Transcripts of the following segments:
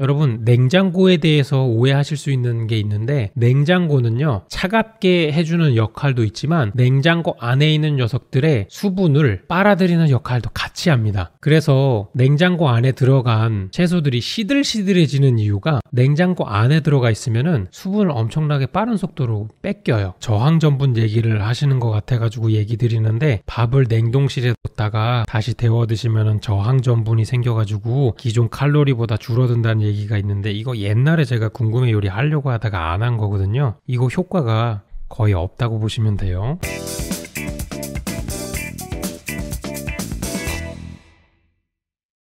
여러분 냉장고에 대해서 오해하실 수 있는 게 있는데 냉장고는요 차갑게 해주는 역할도 있지만 냉장고 안에 있는 녀석들의 수분을 빨아들이는 역할도 같이 합니다 그래서 냉장고 안에 들어간 채소들이 시들시들해지는 이유가 냉장고 안에 들어가 있으면 수분을 엄청나게 빠른 속도로 뺏겨요 저항전분 얘기를 하시는 것 같아 가지고 얘기 드리는데 밥을 냉동실에 뒀다가 다시 데워 드시면 저항전분이 생겨 가지고 기존 칼로리보다 줄어든다는 얘기 얘기가 있는데 이거 옛날에 제가 궁금해 요리 하려고 하다가 안 한 거거든요. 이거 효과가 거의 없다고 보시면 돼요.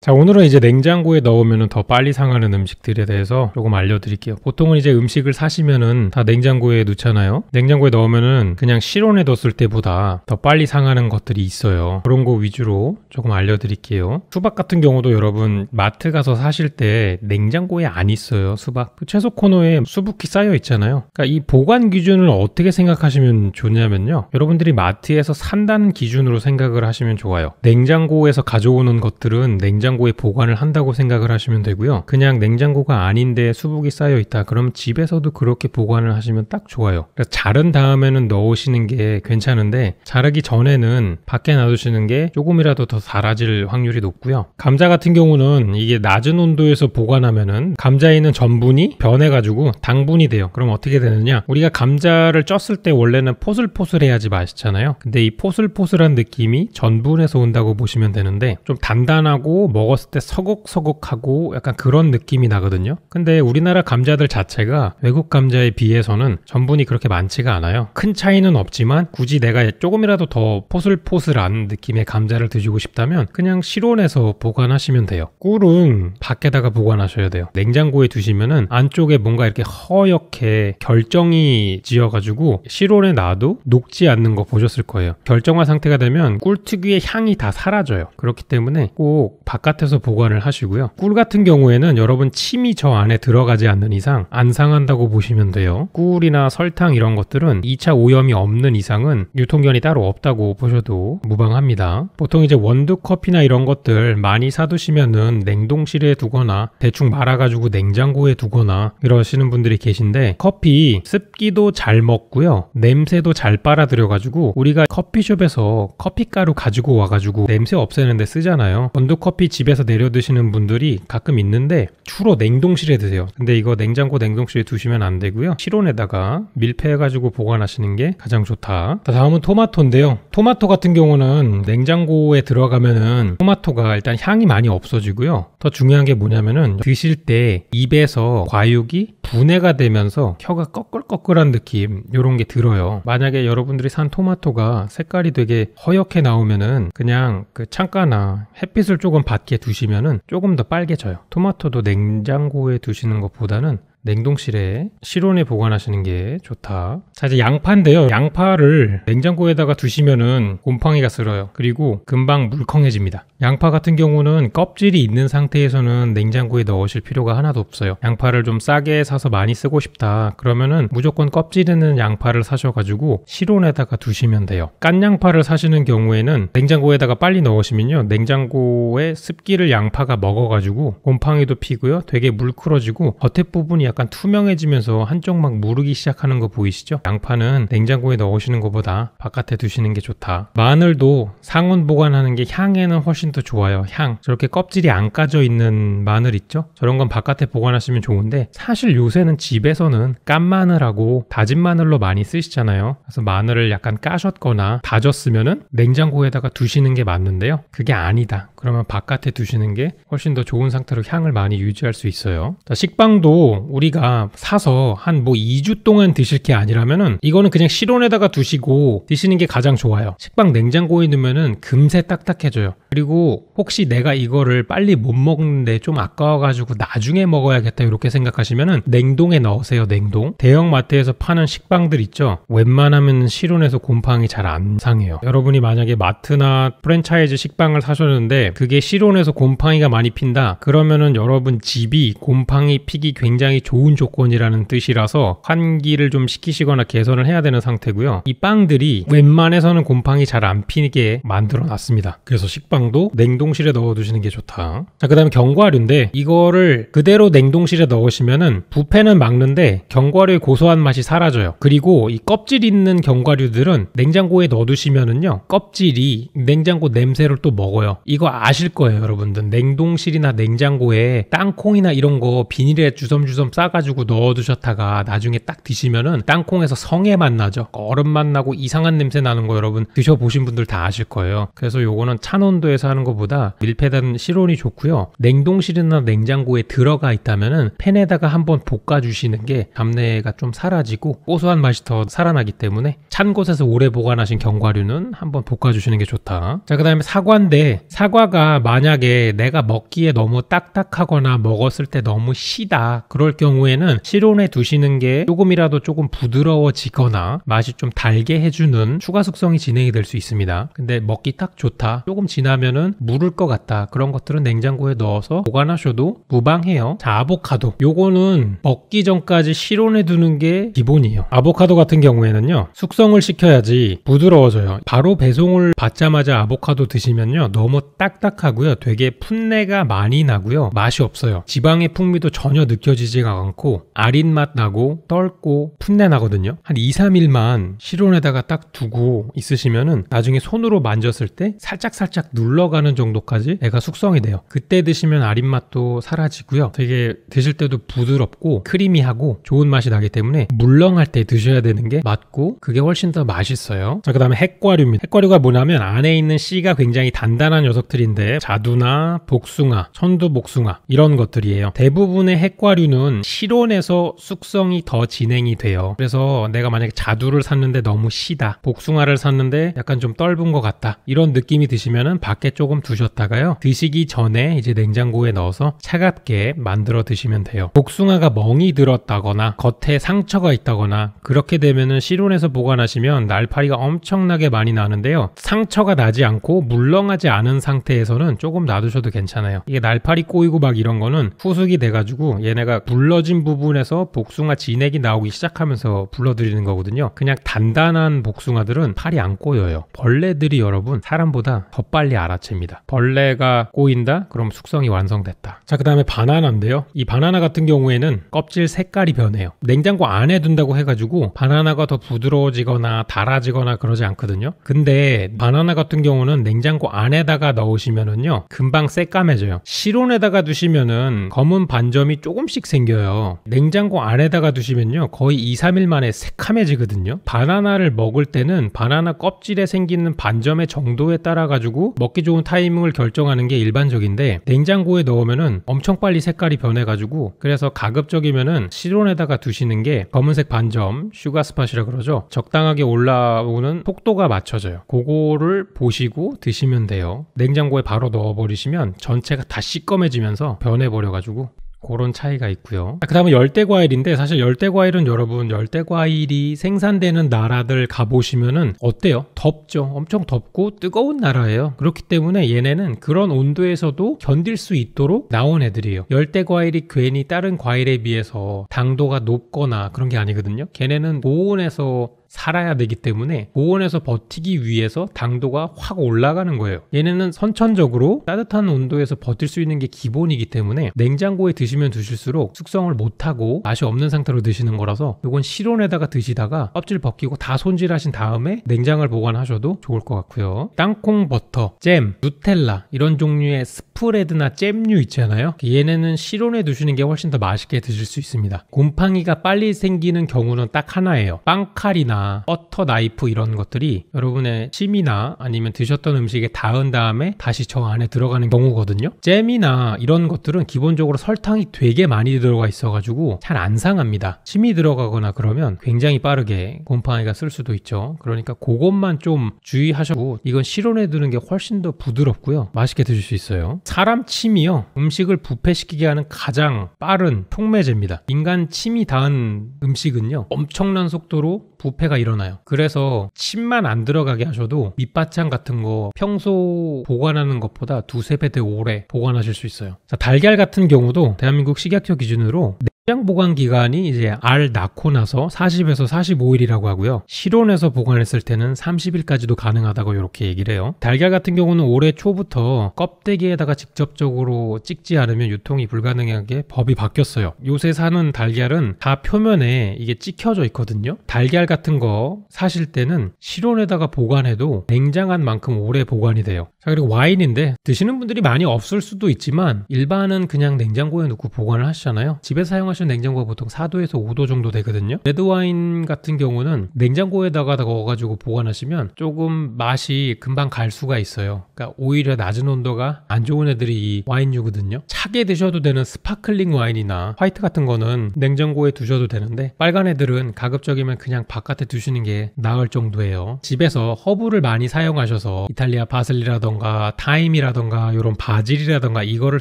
자, 오늘은 이제 냉장고에 넣으면 더 빨리 상하는 음식들에 대해서 조금 알려드릴게요. 보통은 이제 음식을 사시면은 다 냉장고에 넣잖아요. 냉장고에 넣으면은 그냥 실온에 넣었을 때보다 더 빨리 상하는 것들이 있어요. 그런 거 위주로 조금 알려드릴게요. 수박 같은 경우도 여러분 마트 가서 사실 때 냉장고에 안 있어요. 수박. 그 채소 코너에 수북히 쌓여 있잖아요. 그러니까 이 보관 기준을 어떻게 생각하시면 좋냐면요. 여러분들이 마트에서 산다는 기준으로 생각을 하시면 좋아요. 냉장고에서 가져오는 것들은 냉장고 냉장고에 보관을 한다고 생각을 하시면 되고요. 그냥 냉장고가 아닌데 수북이 쌓여 있다. 그럼 집에서도 그렇게 보관을 하시면 딱 좋아요. 그러니까 자른 다음에는 넣으시는 게 괜찮은데 자르기 전에는 밖에 놔두시는 게 조금이라도 더사라질 확률이 높고요. 감자 같은 경우는 이게 낮은 온도에서 보관하면은 감자에 있는 전분이 변해가지고 당분이 돼요. 그럼 어떻게 되느냐? 우리가 감자를 쪘을 때 원래는 포슬포슬해야지 맛있잖아요. 근데 이 포슬포슬한 느낌이 전분에서 온다고 보시면 되는데 좀 단단하고 먹 먹었을 때서걱서걱하고 약간 그런 느낌이 나거든요. 근데 우리나라 감자들 자체가 외국 감자에 비해서는 전분이 그렇게 많지가 않아요. 큰 차이는 없지만 굳이 내가 조금이라도 더 포슬포슬한 느낌의 감자를 드시고 싶다면 그냥 실온에서 보관하시면 돼요. 꿀은 밖에다가 보관하셔야 돼요. 냉장고에 두시면은 안쪽에 뭔가 이렇게 허옇게 결정이 지어가지고 실온에 놔도 녹지 않는 거 보셨을 거예요. 결정화 상태가 되면 꿀 특유의 향이 다 사라져요. 그렇기 때문에 꼭 바깥 바깥에서 보관을 하시고요. 꿀 같은 경우에는 여러분 침이 저 안에 들어가지 않는 이상 안 상한다고 보시면 돼요. 꿀이나 설탕 이런 것들은 2차 오염이 없는 이상은 유통기한이 따로 없다고 보셔도 무방합니다. 보통 이제 원두커피나 이런 것들 많이 사두시면은 냉동실에 두거나 대충 말아가지고 냉장고에 두거나 이러시는 분들이 계신데 커피 습기도 잘 먹고요. 냄새도 잘 빨아들여가지고 우리가 커피숍에서 커피가루 가지고 와가지고 냄새 없애는데 쓰잖아요. 원두커피 집 집에서 내려 드시는 분들이 가끔 있는데 주로 냉동실에 드세요. 근데 이거 냉장고 냉동실에 두시면 안 되고요. 실온에다가 밀폐해가지고 보관하시는 게 가장 좋다. 다음은 토마토인데요. 토마토 같은 경우는 냉장고에 들어가면은 토마토가 일단 향이 많이 없어지고요. 더 중요한 게 뭐냐면은 드실 때 입에서 과육이 분해가 되면서 혀가 꺼끌꺼끌한 느낌 이런 게 들어요. 만약에 여러분들이 산 토마토가 색깔이 되게 허옇게 나오면은 그냥 그 창가나 햇빛을 조금 받게 두시면은 조금 더 빨개져요. 토마토도 냉장고에 두시는 것보다는 냉동실에 실온에 보관하시는 게 좋다. 자, 이제 양파인데요. 양파를 냉장고에다가 두시면은 곰팡이가 쓸어요 그리고 금방 물컹해집니다. 양파 같은 경우는 껍질이 있는 상태에서는 냉장고에 넣으실 필요가 하나도 없어요. 양파를 좀 싸게 사서 많이 쓰고 싶다. 그러면은 무조건 껍질 있는 양파를 사셔가지고 실온에다가 두시면 돼요. 깐 양파를 사시는 경우에는 냉장고에다가 빨리 넣으시면요. 냉장고에 습기를 양파가 먹어가지고 곰팡이도 피고요. 되게 물클어지고 겉에 부분이 약 약간 투명해지면서 한쪽 막 무르기 시작하는 거 보이시죠? 양파는 냉장고에 넣으시는 것보다 바깥에 두시는 게 좋다. 마늘도 상온 보관하는 게 향에는 훨씬 더 좋아요. 향. 저렇게 껍질이 안 까져 있는 마늘 있죠? 저런 건 바깥에 보관하시면 좋은데 사실 요새는 집에서는 깐 마늘하고 다진 마늘로 많이 쓰시잖아요. 그래서 마늘을 약간 까셨거나 다졌으면 냉장고에다가 두시는 게 맞는데요. 그게 아니다. 그러면 바깥에 두시는 게 훨씬 더 좋은 상태로 향을 많이 유지할 수 있어요. 자, 식빵도 우리 우리가 사서 한뭐 2주 동안 드실 게 아니라면은 이거는 그냥 실온에다가 두시고 드시는 게 가장 좋아요. 식빵 냉장고에 넣으면은 금세 딱딱해져요. 그리고 혹시 내가 이거를 빨리 못 먹는데 좀 아까워가지고 나중에 먹어야겠다 이렇게 생각하시면은 냉동에 넣으세요. 냉동. 대형마트에서 파는 식빵들 있죠. 웬만하면 실온에서 곰팡이 잘 안 상해요. 여러분이 만약에 마트나 프랜차이즈 식빵을 사셨는데 그게 실온에서 곰팡이가 많이 핀다. 그러면은 여러분 집이 곰팡이 피기 굉장히 좋은 좋은 조건이라는 뜻이라서 환기를 좀 시키시거나 개선을 해야 되는 상태고요. 이 빵들이 웬만해서는 곰팡이 잘 안 피게 만들어 놨습니다. 그래서 식빵도 냉동실에 넣어 두시는 게 좋다. 자, 그다음에 견과류인데 이거를 그대로 냉동실에 넣으시면은 부패는 막는데 견과류의 고소한 맛이 사라져요. 그리고 이 껍질 있는 견과류들은 냉장고에 넣어 두시면은요. 껍질이 냉장고 냄새를 또 먹어요. 이거 아실 거예요, 여러분들. 냉동실이나 냉장고에 땅콩이나 이런 거 비닐에 주섬주섬 싸가지고 넣어두셨다가 나중에 딱 드시면은 땅콩에서 성에 만나죠. 얼음 만나고 이상한 냄새 나는 거 여러분 드셔보신 분들 다 아실 거예요. 그래서 요거는 찬 온도에서 하는 것보다 밀폐된 실온이 좋고요. 냉동실이나 냉장고에 들어가 있다면은 팬에다가 한번 볶아주시는 게 잡내가 좀 사라지고 고소한 맛이 더 살아나기 때문에 찬 곳에서 오래 보관하신 견과류는 한번 볶아주시는 게 좋다. 자, 그 다음에 사과인데 사과가 만약에 내가 먹기에 너무 딱딱하거나 먹었을 때 너무 시다. 그럴 경우 경우에는 실온에 두시는 게 조금이라도 조금 부드러워지거나 맛이 좀 달게 해주는 추가 숙성이 진행이 될 수 있습니다. 근데 먹기 딱 좋다. 조금 지나면은 무를 것 같다. 그런 것들은 냉장고에 넣어서 보관하셔도 무방해요. 자, 아보카도. 요거는 먹기 전까지 실온에 두는 게 기본이에요. 아보카도 같은 경우에는요. 숙성을 시켜야지 부드러워져요. 바로 배송을 받자마자 아보카도 드시면요. 너무 딱딱하고요. 되게 풋내가 많이 나고요. 맛이 없어요. 지방의 풍미도 전혀 느껴지지가 않고 아린 맛 나고 떫고 풋내 나거든요. 한 2, 3일만 실온에다가 딱 두고 있으시면은 나중에 손으로 만졌을 때 살짝살짝 눌러가는 정도까지 애가 숙성이 돼요. 그때 드시면 아린 맛도 사라지고요. 되게 드실 때도 부드럽고 크리미하고 좋은 맛이 나기 때문에 물렁할 때 드셔야 되는 게 맞고 그게 훨씬 더 맛있어요. 자, 그다음에 핵과류입니다. 핵과류가 뭐냐면 안에 있는 씨가 굉장히 단단한 녀석들인데 자두나 복숭아, 천두 복숭아 이런 것들이에요. 대부분의 핵과류는 실온에서 숙성이 더 진행이 돼요 그래서 내가 만약에 자두를 샀는데 너무 시다 복숭아를 샀는데 약간 좀 떫은 것 같다 이런 느낌이 드시면은 밖에 조금 두셨다가요 드시기 전에 이제 냉장고에 넣어서 차갑게 만들어 드시면 돼요 복숭아가 멍이 들었다거나 겉에 상처가 있다거나 그렇게 되면은 실온에서 보관하시면 날파리가 엄청나게 많이 나는데요 상처가 나지 않고 물렁하지 않은 상태에서는 조금 놔두셔도 괜찮아요 이게 날파리 꼬이고 막 이런 거는 후숙이 돼가지고 얘네가 물렁 불러진 부분에서 복숭아 진액이 나오기 시작하면서 불러들이는 거거든요. 그냥 단단한 복숭아들은 팔이 안 꼬여요. 벌레들이 여러분 사람보다 더 빨리 알아챕니다. 벌레가 꼬인다? 그럼 숙성이 완성됐다. 자, 그 다음에 바나나인데요. 이 바나나 같은 경우에는 껍질 색깔이 변해요. 냉장고 안에 둔다고 해가지고 바나나가 더 부드러워지거나 달아지거나 그러지 않거든요. 근데 바나나 같은 경우는 냉장고 안에다가 넣으시면은요. 금방 새까매져요. 실온에다가 두시면은 검은 반점이 조금씩 생겨요. 있어요. 냉장고 안에다가 두시면요. 거의 2, 3일 만에 새카매지거든요. 바나나를 먹을 때는 바나나 껍질에 생기는 반점의 정도에 따라 가지고 먹기 좋은 타이밍을 결정하는 게 일반적인데 냉장고에 넣으면은 엄청 빨리 색깔이 변해 가지고 그래서 가급적이면은 실온에다가 두시는 게 검은색 반점, 슈가 스팟이라 그러죠. 적당하게 올라오는 속도가 맞춰져요. 그거를 보시고 드시면 돼요. 냉장고에 바로 넣어 버리시면 전체가 다 시꺼매지면서 변해 버려 가지고 그런 차이가 있고요. 아, 그 다음은 열대과일인데 사실 열대과일은 여러분 열대과일이 생산되는 나라들 가보시면은 어때요? 덥죠. 엄청 덥고 뜨거운 나라예요. 그렇기 때문에 얘네는 그런 온도에서도 견딜 수 있도록 나온 애들이에요. 열대과일이 괜히 다른 과일에 비해서 당도가 높거나 그런 게 아니거든요. 걔네는 고온에서 살아야 되기 때문에 고온에서 버티기 위해서 당도가 확 올라가는 거예요. 얘네는 선천적으로 따뜻한 온도에서 버틸 수 있는 게 기본이기 때문에 냉장고에 드시면 드실수록 숙성을 못하고 맛이 없는 상태로 드시는 거라서 이건 실온에다가 드시다가 껍질 벗기고 다 손질하신 다음에 냉장을 보관하셔도 좋을 것 같고요. 땅콩 버터, 잼, 누텔라 이런 종류의 스프레드나 잼류 있잖아요. 얘네는 실온에 두시는 게 훨씬 더 맛있게 드실 수 있습니다. 곰팡이가 빨리 생기는 경우는 딱 하나예요. 빵칼이나 버터 나이프 이런 것들이 여러분의 침이나 아니면 드셨던 음식에 닿은 다음에 다시 저 안에 들어가는 경우거든요. 잼이나 이런 것들은 기본적으로 설탕이 되게 많이 들어가 있어가지고 잘 안 상합니다. 침이 들어가거나 그러면 굉장히 빠르게 곰팡이가 쓸 수도 있죠. 그러니까 그것만 좀 주의하셔고 이건 실온에 두는 게 훨씬 더 부드럽고요. 맛있게 드실 수 있어요. 사람 침이요. 음식을 부패시키게 하는 가장 빠른 촉매제입니다. 인간 침이 닿은 음식은요. 엄청난 속도로 부패가 일어나요. 그래서 침만 안 들어가게 하셔도 밑바찬 같은 거 평소 보관하는 것보다 두세 배 더 오래 보관하실 수 있어요. 자, 달걀 같은 경우도 대한민국 식약처 기준으로 식량 보관 기간이 이제 알 낳고 나서 40에서 45일이라고 하고요. 실온에서 보관했을 때는 30일까지도 가능하다고 이렇게 얘기를 해요. 달걀 같은 경우는 올해 초부터 껍데기에다가 직접적으로 찍지 않으면 유통이 불가능하게 법이 바뀌었어요. 요새 사는 달걀은 다 표면에 이게 찍혀져 있거든요. 달걀 같은 거 사실 때는 실온에다가 보관해도 냉장한 만큼 오래 보관이 돼요. 자, 그리고 와인인데 드시는 분들이 많이 없을 수도 있지만 일반은 그냥 냉장고에 넣고 보관을 하시잖아요. 집에 사용하 마시는 냉장고가 보통 4도에서 5도 정도 되거든요. 레드와인 같은 경우는 냉장고에다가 넣어가지고 보관하시면 조금 맛이 금방 갈 수가 있어요. 그러니까 오히려 낮은 온도가 안 좋은 애들이 이 와인류거든요. 차게 드셔도 되는 스파클링 와인이나 화이트 같은 거는 냉장고에 두셔도 되는데 빨간 애들은 가급적이면 그냥 바깥에 두시는 게 나을 정도예요. 집에서 허브를 많이 사용하셔서 이탈리아 바슬리라던가 타임이라던가 이런 바질이라던가 이거를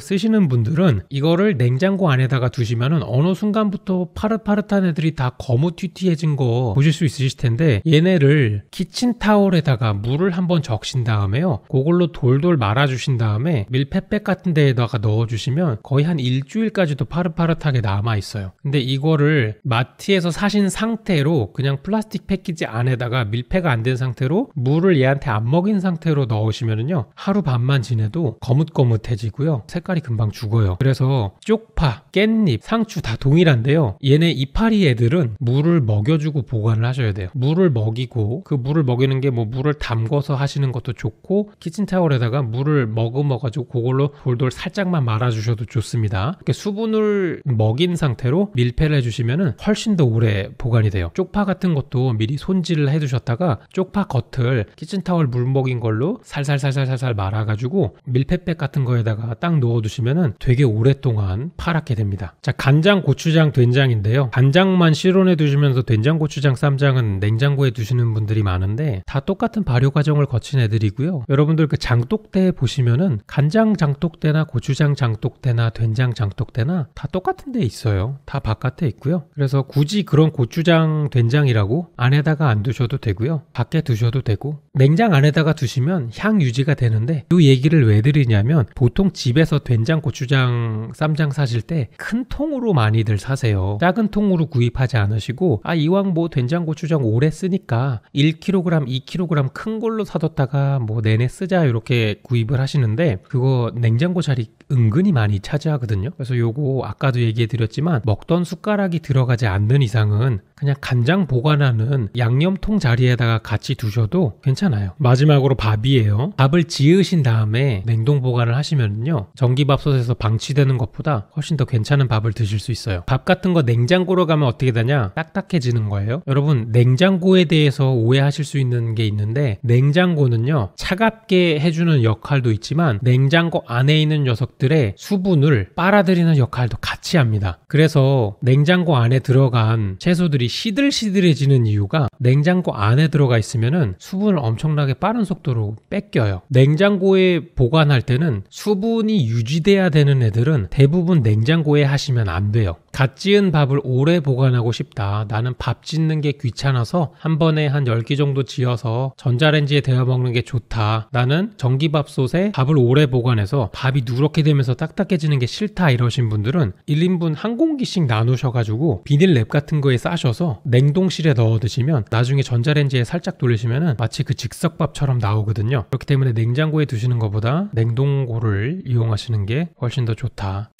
쓰시는 분들은 이거를 냉장고 안에다가 두시면은 어느 어느 순간부터 파릇파릇한 애들이 다 거무튀튀해진 거 보실 수 있으실 텐데 얘네를 키친타월에다가 물을 한번 적신 다음에요. 그걸로 돌돌 말아주신 다음에 밀폐백 같은 데에다가 넣어주시면 거의 한 일주일까지도 파릇파릇하게 남아있어요. 근데 이거를 마트에서 사신 상태로 그냥 플라스틱 패키지 안에다가 밀폐가 안 된 상태로 물을 얘한테 안 먹인 상태로 넣으시면요 하루 반만 지내도 거뭇거뭇해지고요. 색깔이 금방 죽어요. 그래서 쪽파, 깻잎, 상추 다 동일한데요. 얘네 이파리 애들은 물을 먹여주고 보관을 하셔야 돼요. 물을 먹이고 그 물을 먹이는 게 뭐 물을 담궈서 하시는 것도 좋고 키친타월에다가 물을 머금어가지고 그걸로 돌돌 살짝만 말아주셔도 좋습니다. 이렇게 수분을 먹인 상태로 밀폐를 해주시면 훨씬 더 오래 보관이 돼요. 쪽파 같은 것도 미리 손질을 해두셨다가 쪽파 겉을 키친타월 물 먹인 걸로 살살살살살살 말아가지고 밀폐백 같은 거에다가 딱넣어두시면 되게 오랫동안 파랗게 됩니다. 자 간장 고추장, 된장인데요. 간장만 실온에 두시면서 된장, 고추장, 쌈장은 냉장고에 두시는 분들이 많은데 다 똑같은 발효 과정을 거친 애들이고요. 여러분들 그 장독대 보시면은 간장 장독대나 고추장 장독대나 된장 장독대나 다 똑같은 데 있어요. 다 바깥에 있고요. 그래서 굳이 그런 고추장, 된장이라고 안에다가 안 두셔도 되고요. 밖에 두셔도 되고 냉장 안에다가 두시면 향 유지가 되는데 이 얘기를 왜 드리냐면 보통 집에서 된장, 고추장, 쌈장 사실 때 큰 통으로 많이들 사세요. 작은 통으로 구입하지 않으시고 아 이왕 뭐 된장, 고추장 오래 쓰니까 1kg, 2kg 큰 걸로 사뒀다가 뭐 내내 쓰자 이렇게 구입을 하시는데 그거 냉장고 자리 은근히 많이 차지하거든요. 그래서 요거 아까도 얘기해 드렸지만 먹던 숟가락이 들어가지 않는 이상은 그냥 간장 보관하는 양념통 자리에다가 같이 두셔도 괜찮아요. 마지막으로 밥이에요. 밥을 지으신 다음에 냉동 보관을 하시면요. 전기밥솥에서 방치되는 것보다 훨씬 더 괜찮은 밥을 드실 수 있어요. 밥 같은 거 냉장고로 가면 어떻게 되냐? 딱딱해지는 거예요. 여러분, 냉장고에 대해서 오해하실 수 있는 게 있는데 냉장고는요. 차갑게 해주는 역할도 있지만 냉장고 안에 있는 녀석 녀석들의 수분을 빨아들이는 역할도 같이 합니다. 그래서 냉장고 안에 들어간 채소들이 시들시들해지는 이유가 냉장고 안에 들어가 있으면 수분을 엄청나게 빠른 속도로 뺏겨요. 냉장고에 보관할 때는 수분이 유지돼야 되는 애들은 대부분 냉장고에 하시면 안 돼요. 갓 지은 밥을 오래 보관하고 싶다. 나는 밥 짓는 게 귀찮아서 한 번에 한 10개 정도 지어서 전자레인지에 데워 먹는 게 좋다. 나는 전기밥솥에 밥을 오래 보관해서 밥이 누렇게 되면서 딱딱해지는 게 싫다 이러신 분들은 1인분 한 공기씩 나누셔가지고 비닐랩 같은 거에 싸셔서 냉동실에 넣어 드시면 나중에 전자레인지에 살짝 돌리시면 마치 그 즉석밥처럼 나오거든요. 그렇기 때문에 냉장고에 두시는 것보다 냉동고를 이용하시는 게 훨씬 더 좋다.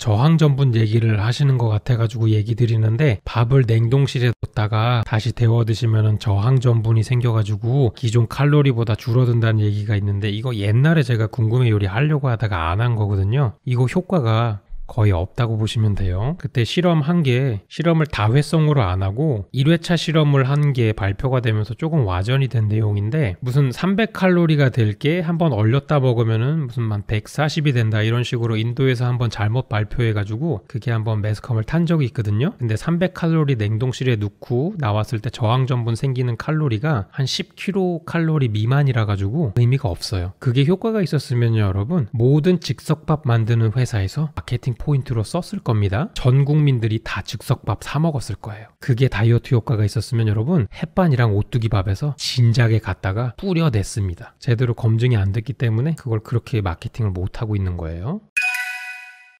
저항 전분 얘기를 하시는 것 같아가지고 얘기 드리는데 밥을 냉동실에 뒀다가 다시 데워 드시면 저항 전분이 생겨가지고 기존 칼로리보다 줄어든다는 얘기가 있는데 이거 옛날에 제가 궁금해 요리 하려고 하다가 안 한 거거든요. 이거 효과가 거의 없다고 보시면 돼요. 그때 실험 한게 실험을 다회성으로 안 하고 1회차 실험을 한 게 발표가 되면서 조금 와전이 된 내용인데 무슨 300칼로리가 될 게 한번 얼렸다 먹으면은 무슨 한 140이 된다 이런 식으로 인도에서 한번 잘못 발표해가지고 그게 한번 매스컴을 탄 적이 있거든요. 근데 300칼로리 냉동실에 넣고 나왔을 때 저항 전분 생기는 칼로리가 한 10kcal 미만이라 가지고 의미가 없어요. 그게 효과가 있었으면요, 여러분 모든 즉석밥 만드는 회사에서 마케팅 포인트로 썼을 겁니다. 전 국민들이 다 즉석밥 사 먹었을 거예요. 그게 다이어트 효과가 있었으면 여러분 햇반이랑 오뚜기밥에서 진작에 갔다가 뿌려냈습니다. 제대로 검증이 안 됐기 때문에 그걸 그렇게 마케팅을 못하고 있는 거예요.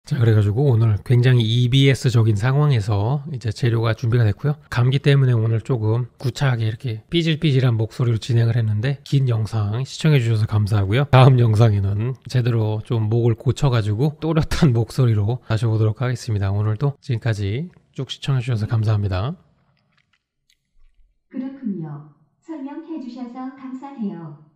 자, 그래가지고 오늘 굉장히 EBS적인 상황에서 이제 재료가 준비가 됐고요. 감기 때문에 오늘 조금 구차하게 이렇게 삐질삐질한 목소리로 진행을 했는데 긴 영상 시청해주셔서 감사하고요. 다음 영상에는 제대로 좀 목을 고쳐가지고 또렷한 목소리로 다시 오도록 하겠습니다. 오늘도 지금까지 쭉 시청해주셔서 감사합니다. 그렇군요. 설명해주셔서 감사해요.